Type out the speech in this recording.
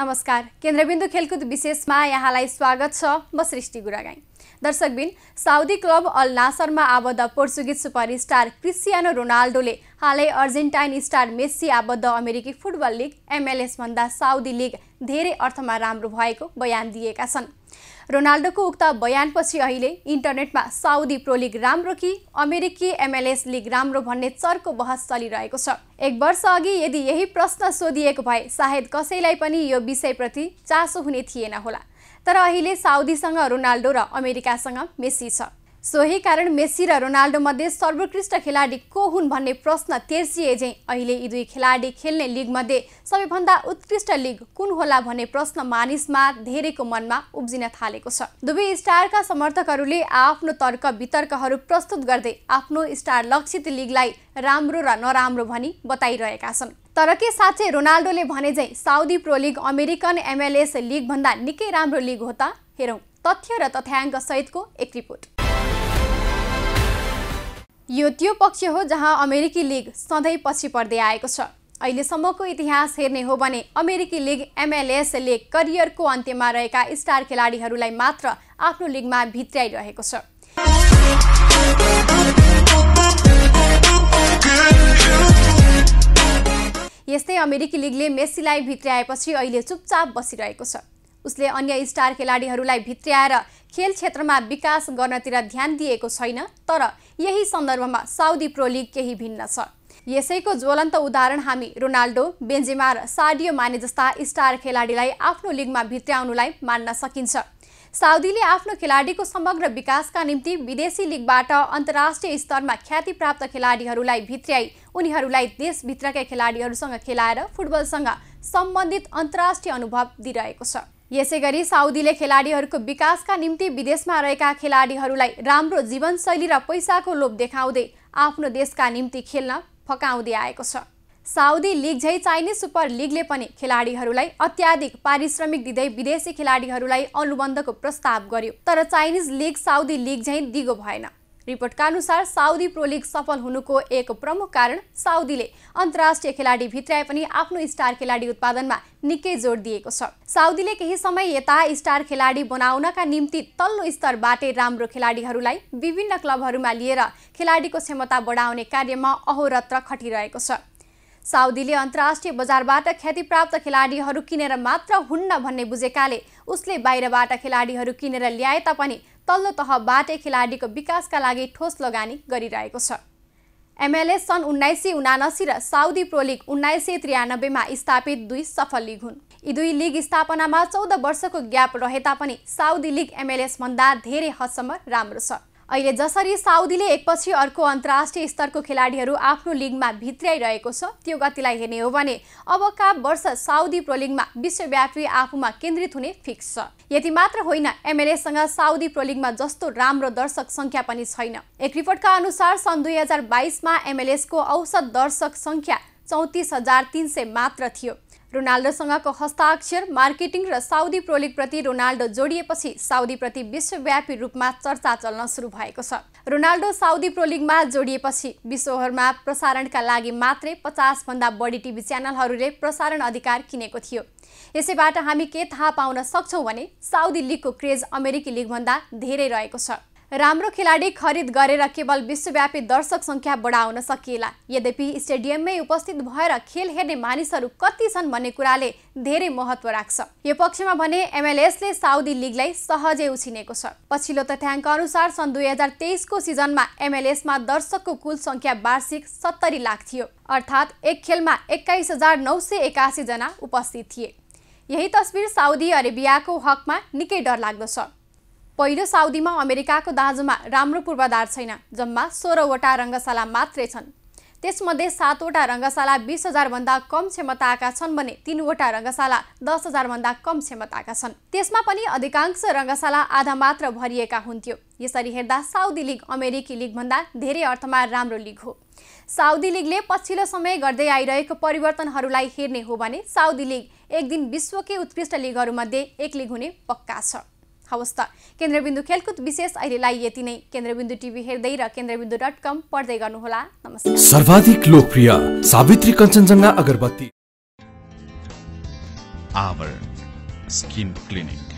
नमस्कार केन्द्रबिन्दु खेलकुद विशेषमा यहाँलाई स्वागत छ म सृष्टि गुरागाई दर्शकबिन साउदी क्लब अल नासरमा आबद्ध पोर्चुगिज सुपरस्टार क्रिस्टियानो रोनाल्डोले हालै अर्जेन्टाइन स्टार मेस्सी आबद्ध अमेरिकी फुटबल लिग एमएलएसभन्दा साउदी लिग धेरै अर्थमा राम्रो भएको बयान दिएका छन् रोनाल्डोको उक्त बयानपछि अहिले इन्टरनेटमा साउदी प्रो लिग राम्रो कि अमेरिकी एमएलएस लिग राम्रो भन्ने चर्को बहस चलिरहेको छ एक वर्ष अघि यदि यही प्रश्न सोधिएको भए सायद कसैलाई पनि यो विषयप्रति चासो हुने थिएन होला तर अहिले साउदीसँग रोनाल्डो र अमेरिकासँग मेस्सी छ सोही कारण मेस्सी र रोनाल्डो मध्ये सर्वोत्कृष्ट खेलाडी को हुन् भन्ने प्रश्न तेर्सिए झैँ अहिले यी दुई खेलाडी खेल्ने लिगमध्ये सबैभन्दा उत्कृष्ट लिग कुन होला भन्ने प्रश्न मानिसमा धेरैको मनमा उब्जिन थालेको छ दुवै स्टारका समर्थकहरूले आफ्नो तर्क वितर्कहरू प्रस्तुत गर्दै आफ्नो स्टार लक्षित लिगलाई राम्रो र नराम्रो भनी बताइरहेका छन् तर के साँच्चै रोनाल्डोले भने झैँ Saudi pro league American MLS लिगभन्दा निकै राम्रो लिग हो त हेरौँ तथ्य र तथ्याङ्क सहितको एक रिपोर्ट यो त्यो पक्ष हो जहाँ अमेरिकी लिग सधैँ पछि पर्दै आएको छ अहिलेसम्मको इतिहास हेर्ने हो भने अमेरिकी लिग एमएलएसले करियरको अन्त्यमा रहेका स्टार खेलाडीहरूलाई मात्र आफ्नो लिगमा भित्राइरहेको छ यस्तै अमेरिकी लिगले मेस्सीलाई भित्राएपछि अहिले चुपचाप बसिरहेको छ उसले अन्य स्टार खेलाडीहरूलाई भित्र्याएर खेल क्षेत्रमा विकास गर्नतिर ध्यान दिएको छैन तर यही सन्दर्भमा साउदी प्रो लिग केही भिन्न छ यसैको ज्वलन्त उदाहरण हामी रोनाल्डो बेन्जेमा र साडियो माने जस्ता स्टार खेलाडीलाई आफ्नो लिगमा भित्र्याउनुलाई मान्न सकिन्छ साउदीले आफ्नो खेलाडीको समग्र विकासका निम्ति विदेशी लिगबाट अन्तर्राष्ट्रिय स्तरमा ख्यातिप्राप्त खेलाडीहरूलाई भित्र्याई उनीहरूलाई देशभित्रकै खेलाडीहरूसँग खेलाएर फुटबलसँग सम्बन्धित अन्तर्राष्ट्रिय अनुभव दिइरहेको छ यसै गरी साउदीले खेलाडीहरूको विकासका निम्ति विदेशमा रहेका खेलाडीहरूलाई राम्रो जीवनशैली र पैसाको लोभ देखाउँदै आफ्नो देशका निम्ति खेल्न फकाउँदै आएको छ साउदी लिग झै चाइनिज सुपर लिगले पनि खेलाडीहरूलाई अत्याधिक पारिश्रमिक दिँदै विदेशी खेलाडीहरूलाई अनुबन्धको प्रस्ताव गर्यो तर चाइनिज लिग साउदी लिग झैँ दिगो भएन रिपोर्टका अनुसार साउदी प्रो लिग सफल हुनुको एक प्रमुख कारण साउदीले अन्तर्राष्ट्रिय खेलाडी भित्राए पनि आफ्नो स्टार खेलाडी उत्पादनमा निकै जोड दिएको छ साउदीले केही समय यता स्टार खेलाडी बनाउनका निम्ति तल्लो स्तरबाटै राम्रो खेलाडीहरूलाई विभिन्न क्लबहरूमा लिएर खेलाडीको क्षमता बढाउने कार्यमा अहोरत्र खटिरहेको छ साउदीले अन्तर्राष्ट्रिय बजारबाट ख्यातिप्राप्त खेलाडीहरू किनेर मात्र हुन्न भन्ने बुझेकाले उसले बाहिरबाट खेलाडीहरू किनेर ल्याए तापनि तल्लो तहबाटै खेलाडीको विकासका लागि ठोस लगानी गरिरहेको छ एमएलए सन् उन्नाइस सय उनासी र साउदी प्रो लिग उन्नाइस सय त्रियानब्बेमा स्थापित दुई सफल लिग हुन् यी दुई लिग स्थापनामा चौध वर्षको ग्याप रहे तापनि साउदी लिग एमएलएसभन्दा धेरै हदसम्म राम्रो छ अहिले जसरी साउदीले एकपछि अर्को अन्तर्राष्ट्रिय स्तरको खेलाडीहरू आफ्नो लिगमा भित्राइरहेको छ त्यो गतिलाई हेर्ने हो भने अबका वर्ष साउदी प्रोलिगमा विश्वव्यापी आफूमा केन्द्रित हुने फिक्स छ यति मात्र होइन एमएलएसँग साउदी प्रोलिगमा जस्तो राम्रो दर्शक सङ्ख्या पनि छैन एक रिपोर्टका अनुसार सन् दुई हजार बाइसमा एमएलएसको औसत दर्शक सङ्ख्या चौतिस हजार तिन सय मात्र थियो रोनाल्डोसँगको हस्ताक्षर मार्केटिङ र साउदी प्रोलिगप्रति रोनाल्डो जोडिएपछि साउदीप्रति विश्वव्यापी रूपमा चर्चा चल्न सुरु भएको छ रोनाल्डो साउदी प्रोलिगमा जोडिएपछि विश्वभरमा प्रसारणका लागि मात्रै पचासभन्दा बढी टिभी च्यानलहरूले प्रसारण अधिकार किनेको थियो यसैबाट हामी के थाहा पाउन सक्छौँ भने साउदी लिगको क्रेज अमेरिकी लिगभन्दा धेरै रहेको छ राम्रो खेलाडी खरिद गरेर केवल विश्वव्यापी दर्शक सङ्ख्या बढाउन सकिएला यद्यपि स्टेडियममै उपस्थित भएर खेल हेर्ने मानिसहरू कति छन् भन्ने कुराले धेरै महत्त्व राख्छ यो पक्षमा भने एमएलएसले साउदी लिगलाई सहजै उछिनेको छ पछिल्लो तथ्याङ्क अनुसार सन् दुई हजार तेइसको सिजनमा एमएलएसमा दर्शकको कुल सङ्ख्या वार्षिक सत्तरी लाख थियो अर्थात् एक खेलमा एक्काइस हजार नौ सय एकासीजना उपस्थित थिए यही तस्विर साउदी अरेबियाको हकमा निकै डरलाग्दो छ पहिलो साउदीमा अमेरिकाको दाजुमा राम्रो पूर्वाधार छैन जम्मा सोह्रवटा रङ्गशाला मात्रै छन् त्यसमध्ये सातवटा रङ्गशाला बिस हजारभन्दा कम क्षमताका छन् भने तिनवटा रङ्गशाला दस हजारभन्दा कम क्षमताका छन् त्यसमा पनि अधिकांश रङ्गशाला आधा मात्र भरिएका हुन्थ्यो यसरी हेर्दा साउदी लिग अमेरिकी लिगभन्दा धेरै अर्थमा राम्रो लिग हो साउदी लिगले पछिल्लो समय गर्दै आइरहेको परिवर्तनहरूलाई हेर्ने हो भने साउदी लिग एक दिन विश्वकै उत्कृष्ट लिगहरूमध्ये एक लिग हुने पक्का छ हवस् त केन्द्रबिन्दु खेलकुद विशेष अहिलेलाई यति नै केन्द्रबिन्दु टिभी हेर्दै र केन्द्रबिन्दु डट कम पढ्दै गर्नुहोला नमस्कार सर्वाधिक लोकप्रिय सावित्री कञ्चनजङ्घा अगरबत्ती आवर स्किन क्लिनिक